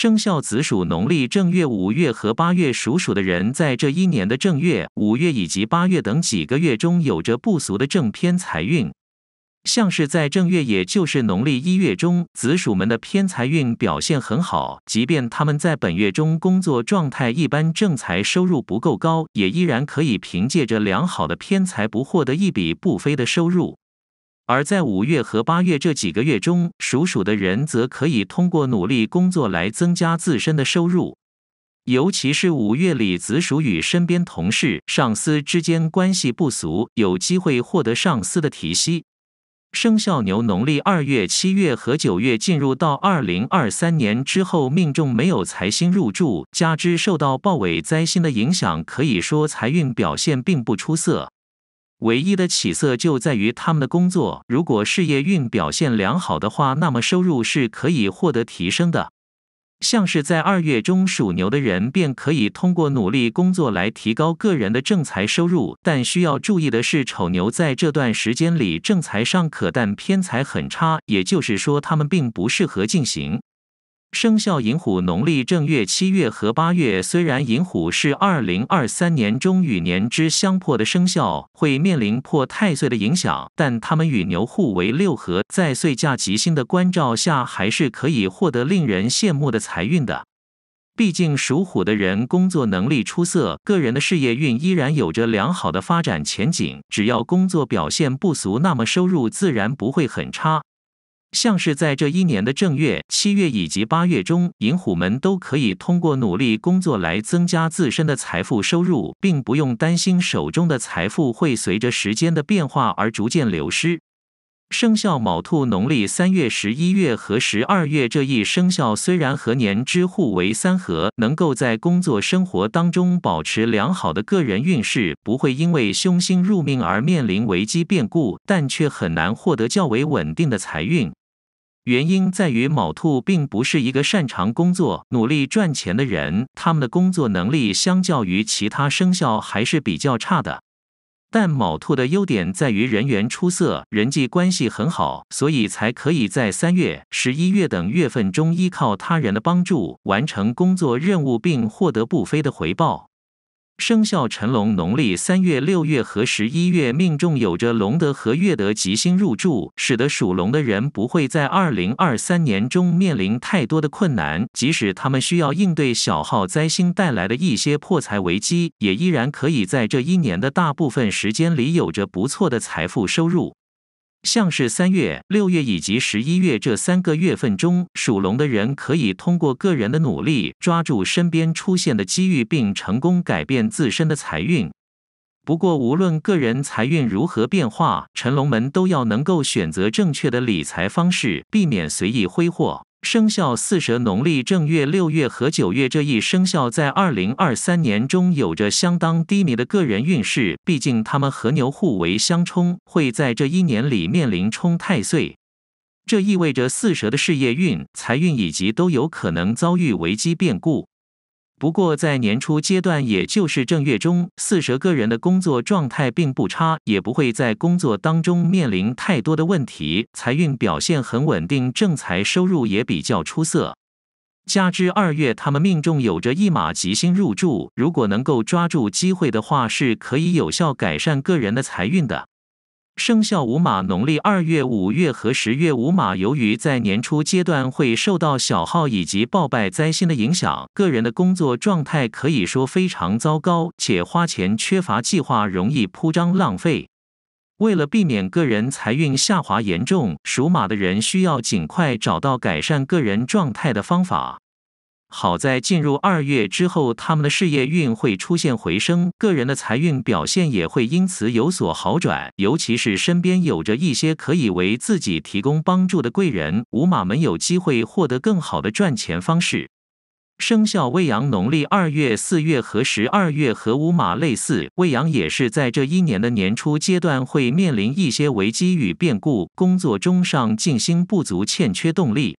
生肖子鼠，农历正月、五月和八月属鼠的人，在这一年的正月、五月以及八月等几个月中，有着不俗的正偏财运。像是在正月，也就是农历一月中，子鼠们的偏财运表现很好。即便他们在本月中工作状态一般，正财收入不够高，也依然可以凭借着良好的偏财，不获得一笔不菲的收入。而在五月和八月这几个月中，属鼠的人则可以通过努力工作来增加自身的收入。尤其是五月里，子鼠与身边同事、上司之间关系不俗，有机会获得上司的提携。生肖牛，农历二月、七月和九月进入到二零二三年之后，命中没有财星入住，加之受到豹尾灾星的影响，可以说财运表现并不出色。唯一的起色就在于他们的工作。如果事业运表现良好的话，那么收入是可以获得提升的。像是在二月中属牛的人，便可以通过努力工作来提高个人的正财收入。但需要注意的是，丑牛在这段时间里正财尚可，但偏财很差，也就是说他们并不适合进行。生肖寅虎，农历正月、七月和八月，虽然寅虎是二零二三年中与年之相破的生肖，会面临破太岁的影响，但他们与牛互为六合，在岁驾吉星的关照下，还是可以获得令人羡慕的财运的。毕竟属虎的人工作能力出色，个人的事业运依然有着良好的发展前景，只要工作表现不俗，那么收入自然不会很差。像是在这一年的正月、七月以及八月中，寅虎们都可以通过努力工作来增加自身的财富收入，并不用担心手中的财富会随着时间的变化而逐渐流失。生肖卯兔，农历三月、十一月和十二月这一生肖虽然和年之互为三合，能够在工作生活当中保持良好的个人运势，不会因为凶星入命而面临危机变故，但却很难获得较为稳定的财运。原因在于，卯兔并不是一个擅长工作、努力赚钱的人，他们的工作能力相较于其他生肖还是比较差的。但卯兔的优点在于人缘出色，人际关系很好，所以才可以在三月、十一月等月份中依靠他人的帮助完成工作任务，并获得不菲的回报。生肖辰龙，农历三月、六月和十一月，命中有着龙的和月的吉星入住，使得属龙的人不会在二零二三年中面临太多的困难。即使他们需要应对小号灾星带来的一些破财危机，也依然可以在这一年的大部分时间里有着不错的财富收入。像是三月、六月以及十一月这三个月份中，属龙的人可以通过个人的努力，抓住身边出现的机遇，并成功改变自身的财运。不过，无论个人财运如何变化，辰龙们都要能够选择正确的理财方式，避免随意挥霍。生肖四蛇，农历正月、六月和九月这一生肖在二零二三年中有着相当低迷的个人运势。毕竟他们和牛互为相冲，会在这一年里面临冲太岁，这意味着四蛇的事业运、财运以及都有可能遭遇危机变故。不过，在年初阶段，也就是正月中，四蛇个人的工作状态并不差，也不会在工作当中面临太多的问题，财运表现很稳定，正财收入也比较出色。加之二月他们命中有着一马吉星入住，如果能够抓住机会的话，是可以有效改善个人的财运的。生肖午马，农历二月、五月和十月，午马由于在年初阶段会受到小号以及暴败灾星的影响，个人的工作状态可以说非常糟糕，且花钱缺乏计划，容易铺张浪费。为了避免个人财运下滑严重，属马的人需要尽快找到改善个人状态的方法。好在进入二月之后，他们的事业运会出现回升，个人的财运表现也会因此有所好转。尤其是身边有着一些可以为自己提供帮助的贵人，午马们有机会获得更好的赚钱方式。生肖未羊，农历二月、四月和十二月和午马类似，未羊也是在这一年的年初阶段会面临一些危机与变故，工作中上进心不足，欠缺动力。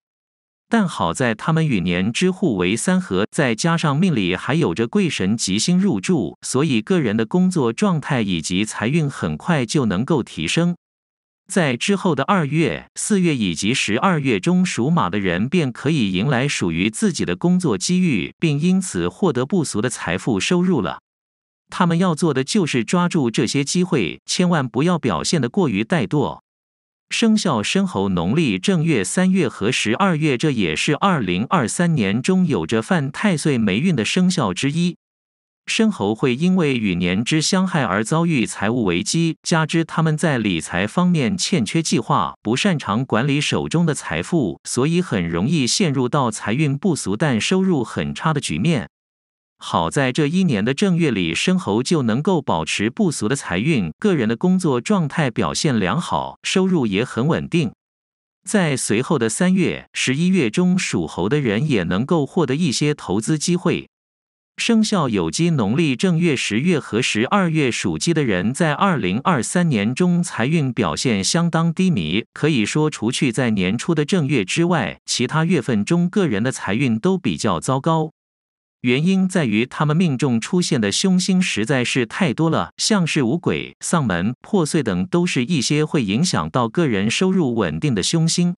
但好在他们与年之互为三合，再加上命里还有着贵神吉星入住，所以个人的工作状态以及财运很快就能够提升。在之后的二月、四月以及十二月中，属马的人便可以迎来属于自己的工作机遇，并因此获得不俗的财富收入了。他们要做的就是抓住这些机会，千万不要表现得过于怠惰。生肖申猴，农历正月、三月和十二月，这也是二零二三年中有着犯太岁霉运的生肖之一。申猴会因为与年之相害而遭遇财务危机，加之他们在理财方面欠缺计划，不擅长管理手中的财富，所以很容易陷入到财运不俗但收入很差的局面。好在这一年的正月里，申猴就能够保持不俗的财运，个人的工作状态表现良好，收入也很稳定。在随后的三月、十一月中，属猴的人也能够获得一些投资机会。生肖酉鸡、农历正月、十月和十二月属鸡的人，在二零二三年中财运表现相当低迷，可以说，除去在年初的正月之外，其他月份中个人的财运都比较糟糕。原因在于，他们命中出现的凶星实在是太多了，像是五鬼、丧门、破碎等，都是一些会影响到个人收入稳定的凶星。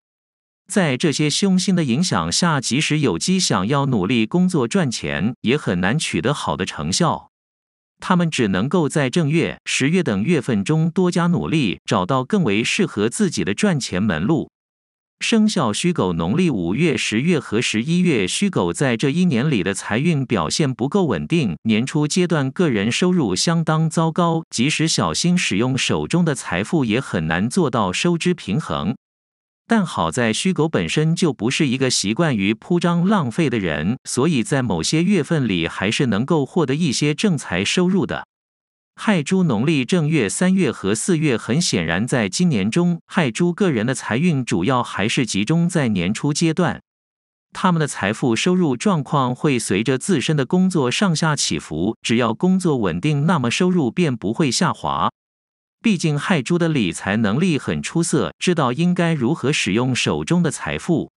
在这些凶星的影响下，即使有机想要努力工作赚钱，也很难取得好的成效。他们只能够在正月、十月等月份中多加努力，找到更为适合自己的赚钱门路。生肖戌狗，农历五月、十月和十一月，戌狗在这一年里的财运表现不够稳定。年初阶段，个人收入相当糟糕，即使小心使用手中的财富，也很难做到收支平衡。但好在戌狗本身就不是一个习惯于铺张浪费的人，所以在某些月份里，还是能够获得一些正财收入的。亥猪农历正月、三月和四月，很显然，在今年中，亥猪个人的财运主要还是集中在年初阶段。他们的财富收入状况会随着自身的工作上下起伏，只要工作稳定，那么收入便不会下滑。毕竟亥猪的理财能力很出色，知道应该如何使用手中的财富。